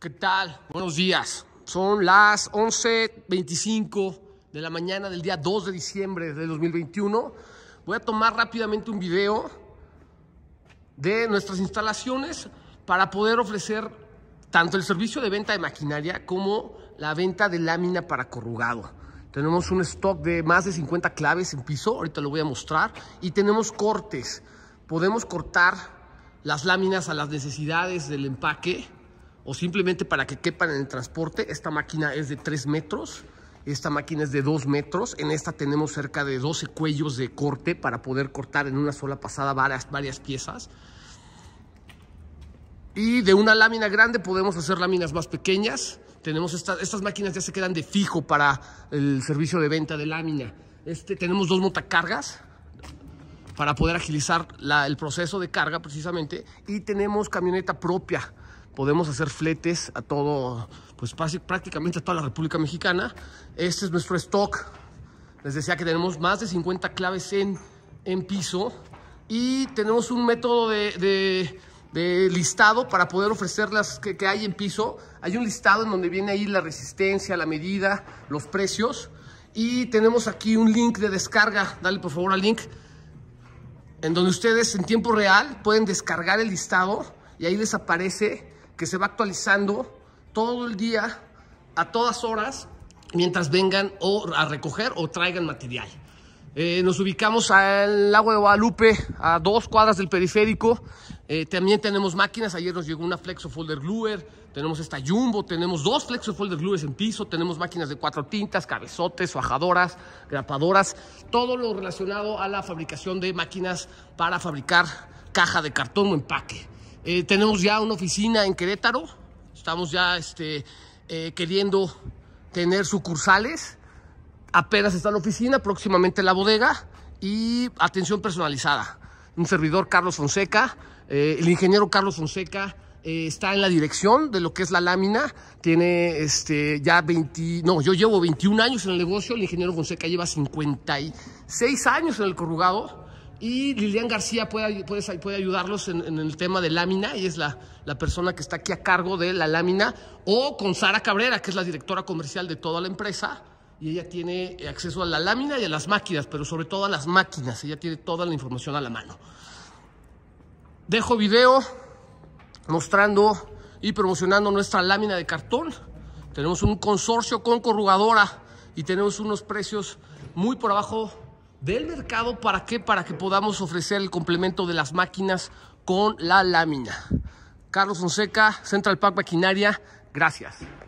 ¿Qué tal? Buenos días. Son las 11.25 de la mañana del día 2 de diciembre de 2021. Voy a tomar rápidamente un video de nuestras instalaciones para poder ofrecer tanto el servicio de venta de maquinaria como la venta de lámina para corrugado. Tenemos un stock de más de 50 claves en piso, ahorita lo voy a mostrar, y tenemos cortes. Podemos cortar las láminas a las necesidades del empaque o simplemente para que quepan en el transporte. Esta máquina es de 3 metros, esta máquina es de 2 metros. En esta tenemos cerca de 12 cuellos de corte para poder cortar en una sola pasada varias, varias piezas. Y de una lámina grande podemos hacer láminas más pequeñas. Tenemos estas máquinas ya se quedan de fijo para el servicio de venta de lámina. Este, tenemos dos montacargas para poder agilizar el proceso de carga precisamente y tenemos camioneta propia podemos hacer fletes a todo, pues prácticamente a toda la República Mexicana. Este es nuestro stock. Les decía que tenemos más de 50 claves en, en piso y tenemos un método de, de, listado para poder ofrecer las que, que, hay en piso. Hay un listado en donde viene ahí la resistencia, la medida, los precios y tenemos aquí un link de descarga. Dale por favor al link en donde ustedes en tiempo real pueden descargar el listado y ahí les aparece que se va actualizando todo el día, a todas horas, mientras vengan a recoger o traigan material. Eh, nos ubicamos al lago de Guadalupe, a dos cuadras del periférico. Eh, también tenemos máquinas. Ayer nos llegó una Flexo Folder Gluer. Tenemos esta Jumbo. Tenemos dos Flexo Folder Gluers en piso. Tenemos máquinas de cuatro tintas, cabezotes, fajadoras, grapadoras. Todo lo relacionado a la fabricación de máquinas para fabricar caja de cartón o empaque. Eh, tenemos ya una oficina en Querétaro, estamos ya este, eh, queriendo tener sucursales. Apenas está la oficina, próximamente la bodega y atención personalizada. Un servidor, Carlos Fonseca, eh, el ingeniero Carlos Fonseca está en la dirección de lo que es la lámina. Tiene este, ya no, yo llevo 21 años en el negocio, el ingeniero Fonseca lleva 56 años en el corrugado. Y Lilian García puede, ayudarlos en, el tema de lámina, y es la, persona que está aquí a cargo de la lámina, o con Sara Cabrera, que es la directora comercial de toda la empresa, y ella tiene acceso a la lámina y a las máquinas, pero sobre todo a las máquinas, ella tiene toda la información a la mano. Dejo video mostrando y promocionando nuestra lámina de cartón. Tenemos un consorcio con corrugadora y tenemos unos precios muy por abajo del mercado. ¿Para qué? Para que podamos ofrecer el complemento de las máquinas con la lámina. Carlos Fonseca, Central Pack Maquinaria, gracias.